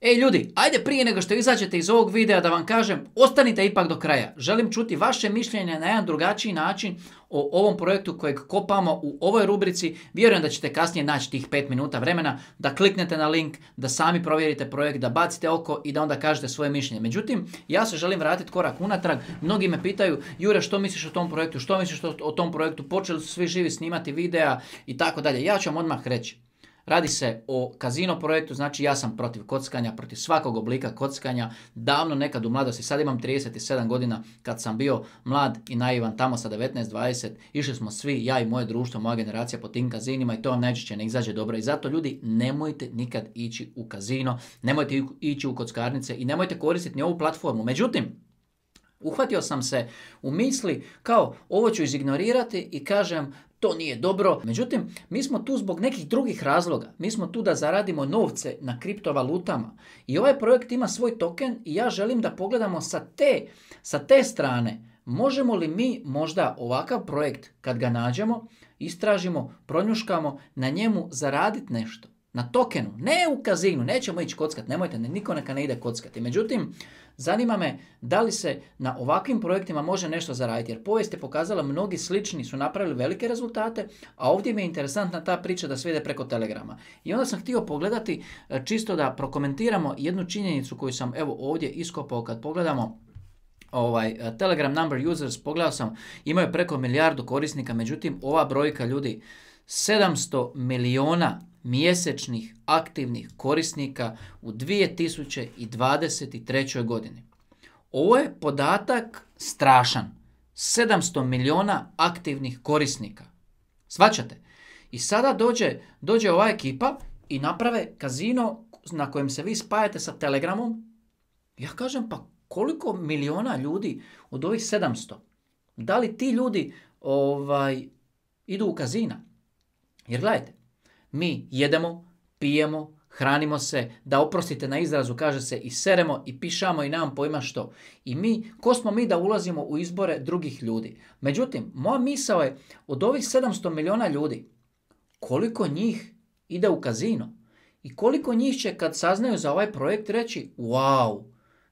E ljudi, ajde prije nego što izađete iz ovog videa da vam kažem, ostanite ipak do kraja. Želim čuti vaše mišljenje na jedan drugačiji način o ovom projektu kojeg kopamo u ovoj rubrici. Vjerujem da ćete kasnije naći tih 5 minuta vremena da kliknete na link, da sami provjerite projekt, da bacite oko i da onda kažete svoje mišljenje. Međutim, ja se želim vratiti korak unatrag. Mnogi me pitaju, Jure, što misliš o tom projektu? Što misliš o tom projektu? Počeli su svi živi snimati videa i tako dalje. Ja ću vam odmah reći. Radi se o kazino projektu, znači ja sam protiv kockanja, protiv svakog oblika kockanja. Davno nekad u mladosti, sad imam 37 godina, kad sam bio mlad i naivan tamo sa 19-20, išli smo svi, ja i moje društvo, moja generacija po tim kazinima i to vam najčešće ne izađe dobro. I zato ljudi nemojte nikad ići u kazino, nemojte ići u kockarnice i nemojte koristiti ni ovu platformu. Međutim, Uhvatio sam se u misli kao ovo ću izignorirati i kažem to nije dobro. Međutim, mi smo tu zbog nekih drugih razloga. Mi smo tu da zaradimo novce na kriptovalutama. I ovaj projekt ima svoj token i ja želim da pogledamo sa te, sa te strane. Možemo li mi možda ovakav projekt, kad ga nađemo, istražimo, pronjuškamo, na njemu zaraditi nešto? Na tokenu, ne u kazinu, nećemo ići kockati. nemojte, niko neka ne ide kockati. Međutim, Zanima me da li se na ovakvim projektima može nešto zaraditi, jer povijest je pokazala mnogi slični su napravili velike rezultate, a ovdje mi je interesantna ta priča da svede preko Telegrama. I onda sam htio pogledati e, čisto da prokomentiramo jednu činjenicu koju sam evo ovdje iskopao kad pogledamo ovaj e, Telegram number users, pogledao sam, imaju preko milijardu korisnika, međutim ova brojka ljudi 700 miliona mjesečnih aktivnih korisnika u 2023. godini. Ovo je podatak strašan. 700 miliona aktivnih korisnika. Svačate? I sada dođe, dođe ova ekipa i naprave kazino na kojem se vi spajate sa Telegramom. Ja kažem pa koliko miliona ljudi od ovih 700? Da li ti ljudi ovaj, idu u kazina? Jer gledajte, mi jedemo, pijemo, hranimo se, da oprostite na izrazu, kaže se i seremo i pišamo i nam pojma što. I mi, ko smo mi da ulazimo u izbore drugih ljudi? Međutim, moja misao je, od ovih 700 miliona ljudi, koliko njih ide u kazino? I koliko njih će kad saznaju za ovaj projekt reći, wow,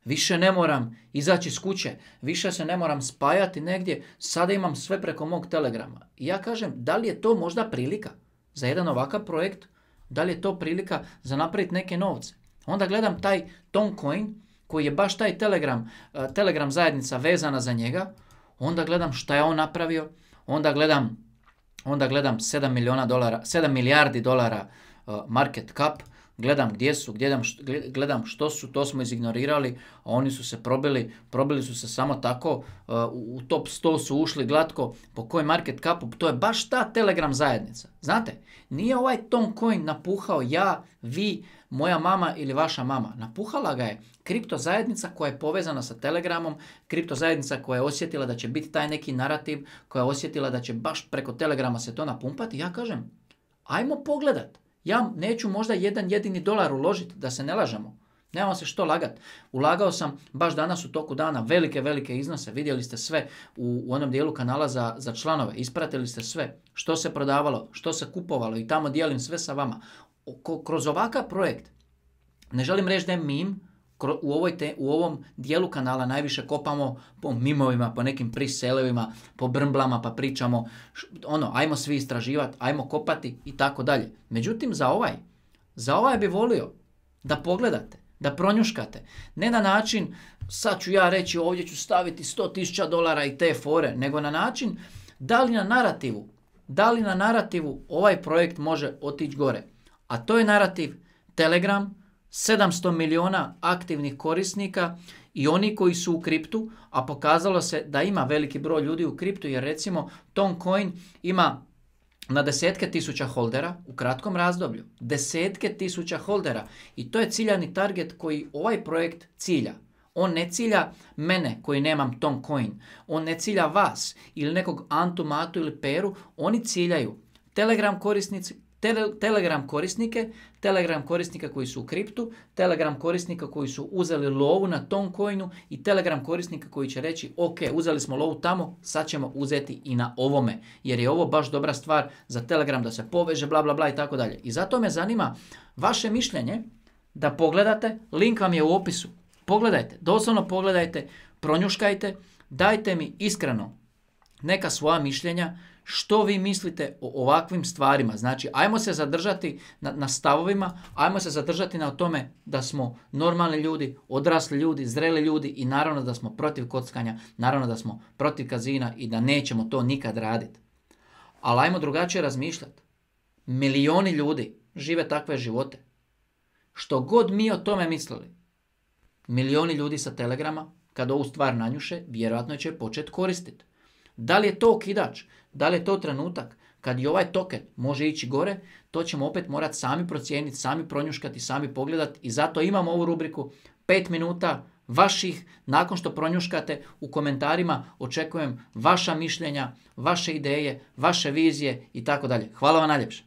više ne moram izaći iz kuće, više se ne moram spajati negdje, sada imam sve preko mog telegrama. I ja kažem, da li je to možda prilika? za jedan ovakav projekt, da li je to prilika za napraviti neke novce. Onda gledam taj Toncoin koji je baš taj Telegram, e, Telegram zajednica vezana za njega, onda gledam šta je on napravio, onda gledam onda gledam 7 dolara, 7 milijardi dolara E, market cap, gledam gdje su, gledam što, gledam što su, to smo izignorirali, a oni su se probili, probili su se samo tako, e, u top 100 su ušli glatko, po kojem market capu, to je baš ta Telegram zajednica. Znate, nije ovaj Tom Coin napuhao ja, vi, moja mama ili vaša mama. Napuhala ga je kripto zajednica koja je povezana sa Telegramom, kripto zajednica koja je osjetila da će biti taj neki narativ, koja je osjetila da će baš preko Telegrama se to napumpati. Ja kažem, ajmo pogledat ja neću možda jedan jedini dolar uložiti, da se ne lažemo. Nemam se što lagat. Ulagao sam baš danas u toku dana velike, velike iznose. Vidjeli ste sve u, onom dijelu kanala za, članove. Ispratili ste sve. Što se prodavalo, što se kupovalo i tamo dijelim sve sa vama. kroz ovakav projekt, ne želim reći da je mim, u, u ovom dijelu kanala najviše kopamo po mimovima, po nekim priselevima, po brmblama, pa pričamo, ono, ajmo svi istraživati, ajmo kopati i tako dalje. Međutim, za ovaj, za ovaj bi volio da pogledate, da pronjuškate. Ne na način, sad ću ja reći ovdje ću staviti 100.000 dolara i te fore, nego na način da li na narativu, da li na narativu ovaj projekt može otići gore. A to je narativ Telegram, 700 milijuna aktivnih korisnika i oni koji su u kriptu, a pokazalo se da ima veliki broj ljudi u kriptu jer recimo Toncoin ima na desetke tisuća holdera u kratkom razdoblju. Desetke tisuća holdera i to je ciljani target koji ovaj projekt cilja. On ne cilja mene koji nemam ton coin. On ne cilja vas ili nekog Antu, Matu ili Peru. Oni ciljaju Telegram korisnici, Telegram korisnike, Telegram korisnika koji su u kriptu, Telegram korisnika koji su uzeli lovu na tom coinu i Telegram korisnika koji će reći ok, uzeli smo lovu tamo, sad ćemo uzeti i na ovome. Jer je ovo baš dobra stvar za Telegram da se poveže, bla bla bla i tako dalje. I zato me zanima vaše mišljenje da pogledate, link vam je u opisu. Pogledajte, doslovno pogledajte, pronjuškajte, dajte mi iskreno neka svoja mišljenja što vi mislite o ovakvim stvarima? Znači, ajmo se zadržati na, na stavovima, ajmo se zadržati na tome da smo normalni ljudi, odrasli ljudi, zreli ljudi i naravno da smo protiv kockanja, naravno da smo protiv kazina i da nećemo to nikad raditi. Ali ajmo drugačije razmišljati. Milioni ljudi žive takve živote. Što god mi o tome mislili, milioni ljudi sa Telegrama, kad ovu stvar nanjuše, vjerojatno će početi koristiti. Da li je to okidač? Da li je to trenutak kad i ovaj token može ići gore, to ćemo opet morati sami procijeniti, sami pronjuškati, sami pogledati i zato imamo ovu rubriku 5 minuta vaših, nakon što pronjuškate u komentarima očekujem vaša mišljenja, vaše ideje, vaše vizije i tako dalje. Hvala vam najljepše.